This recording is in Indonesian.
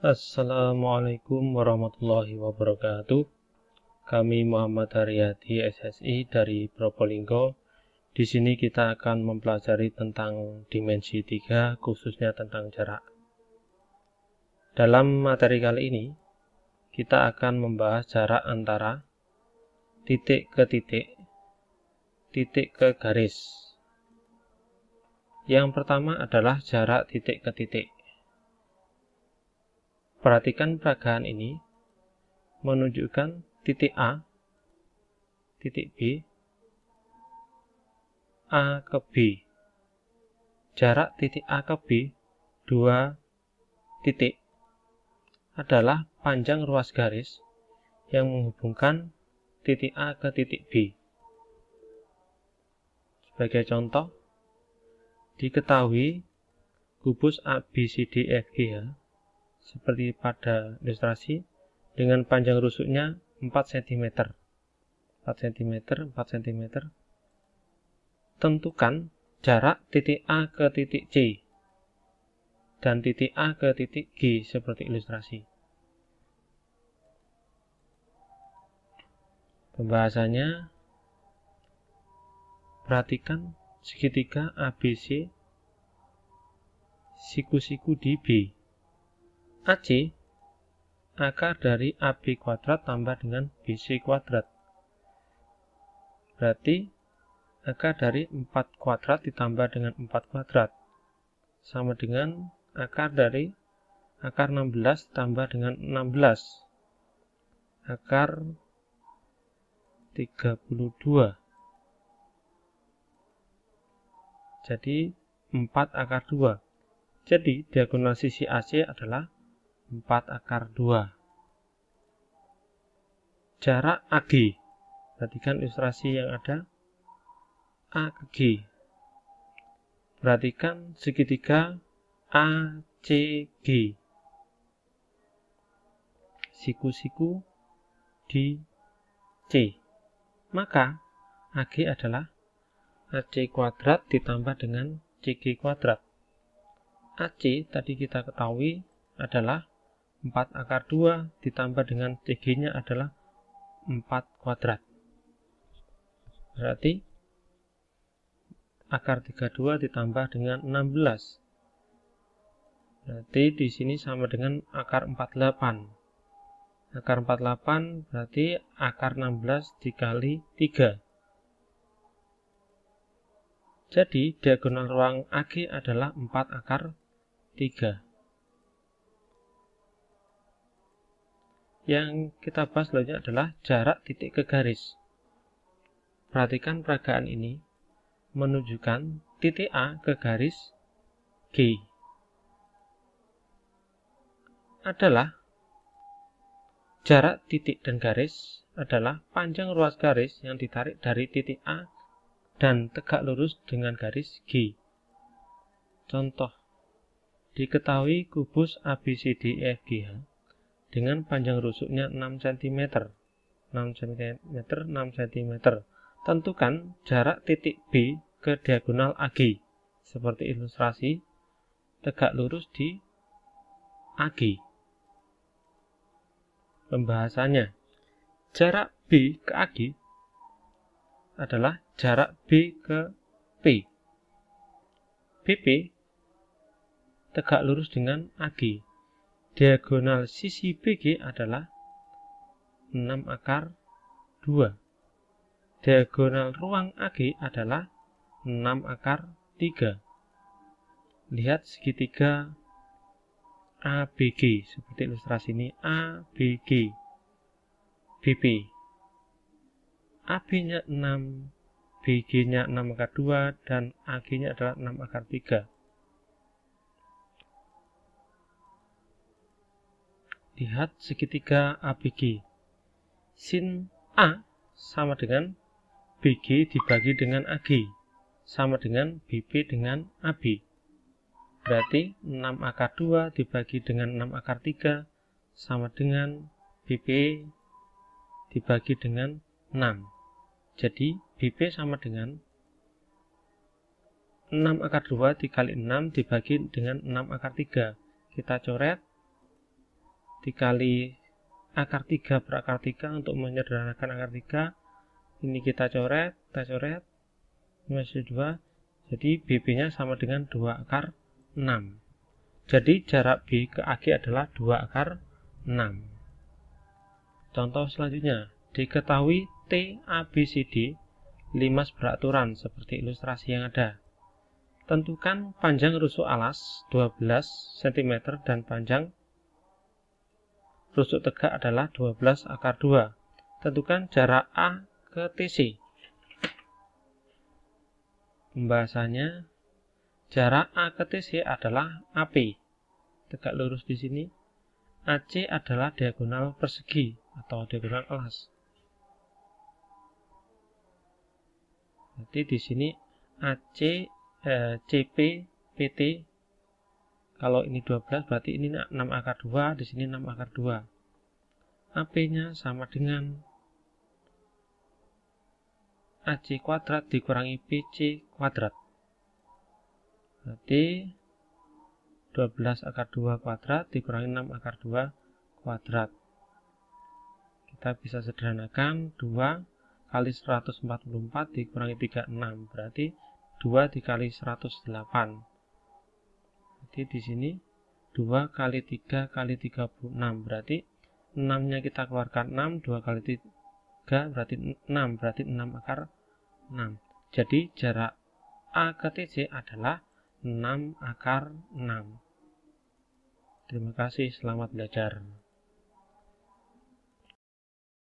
Assalamualaikum warahmatullahi wabarakatuh. Kami Muhammad Haryati SSI dari Probolinggo. Di sini kita akan mempelajari tentang dimensi 3 khususnya tentang jarak. Dalam materi kali ini, kita akan membahas jarak antara titik ke titik, titik ke garis. Yang pertama adalah jarak titik ke titik. Perhatikan peragaan ini menunjukkan titik A, titik B, A ke B. Jarak titik A ke B, dua titik, adalah panjang ruas garis yang menghubungkan titik A ke titik B. Sebagai contoh, diketahui kubus ABCDFG e ya, seperti pada ilustrasi dengan panjang rusuknya 4 cm 4 cm 4 cm tentukan jarak titik A ke titik C dan titik A ke titik G seperti ilustrasi pembahasannya perhatikan segitiga ABC siku-siku di B AC akar dari AB kuadrat tambah dengan BC kuadrat. Berarti akar dari 4 kuadrat ditambah dengan 4 kuadrat. Sama dengan akar dari akar 16 ditambah dengan 16. Akar 32. Jadi 4 akar 2. Jadi diagonal sisi AC adalah 4 akar 2. Jarak AG. Perhatikan ilustrasi yang ada. A ke G. Perhatikan segitiga ACG. Siku-siku di C. Maka AG adalah AC kuadrat ditambah dengan CG kuadrat. AC tadi kita ketahui adalah 4 akar 2 ditambah dengan TG-nya adalah 4 kuadrat. Berarti akar 32 ditambah dengan 16. Berarti di sini sama dengan akar 48. Akar 48 berarti akar 16 dikali 3. Jadi diagonal ruang AG adalah 4 akar 3. yang kita bahas selanjutnya adalah jarak titik ke garis. Perhatikan peragaan ini menunjukkan titik A ke garis G adalah jarak titik dan garis adalah panjang ruas garis yang ditarik dari titik A dan tegak lurus dengan garis G. Contoh, diketahui kubus ABCDEFGH dengan panjang rusuknya 6 cm. 6 cm, 6 cm. Tentukan jarak titik B ke diagonal AG. Seperti ilustrasi, tegak lurus di AG. Pembahasannya, jarak B ke AG adalah jarak B ke P. BP tegak lurus dengan AG Diagonal sisi BG adalah 6 akar 2. Diagonal ruang AG adalah 6 akar 3. Lihat segitiga ABG seperti ilustrasi ini ABG BP AB-nya 6, BG-nya 6 akar 2 dan AG-nya adalah 6 akar 3. lihat segitiga ABG. Sin A sama dengan BG dibagi dengan AG, sama dengan BP dengan AB. Berarti 6 akar 2 dibagi dengan 6 akar 3 sama dengan BP dibagi dengan 6. Jadi BP sama dengan 6 akar 2 dikali 6 dibagi dengan 6 akar 3. Kita coret dikali akar 3 per akar 3 untuk menyederhanakan akar 3 ini kita coret, kita coret masih 2 jadi BB nya sama dengan 2 akar 6 jadi jarak B ke AG adalah 2 akar 6 contoh selanjutnya diketahui T ABCD limas beraturan seperti ilustrasi yang ada tentukan panjang rusuk alas 12 cm dan panjang rusuk tegak adalah 12 akar 2. Tentukan jarak A ke TC. Pembahasannya, jarak A ke TC adalah AP. Tegak lurus di sini. AC adalah diagonal persegi atau diagonal alas. Jadi di sini AC, eh, CP, PT kalau ini 12 berarti ini 6 akar 2, di sini 6 akar 2. AP-nya sama dengan AC kuadrat dikurangi PC kuadrat. Berarti 12 akar 2 kuadrat dikurangi 6 akar 2 kuadrat. Kita bisa sederhanakan 2 kali 144 dikurangi 36 berarti 2 dikali 108 Berarti di sini 2 kali 3 kali 36. Berarti 6-nya kita keluarkan 6, 2 kali 3 berarti 6. Berarti 6 akar 6. Jadi jarak A ke TC adalah 6 akar 6. Terima kasih, selamat belajar.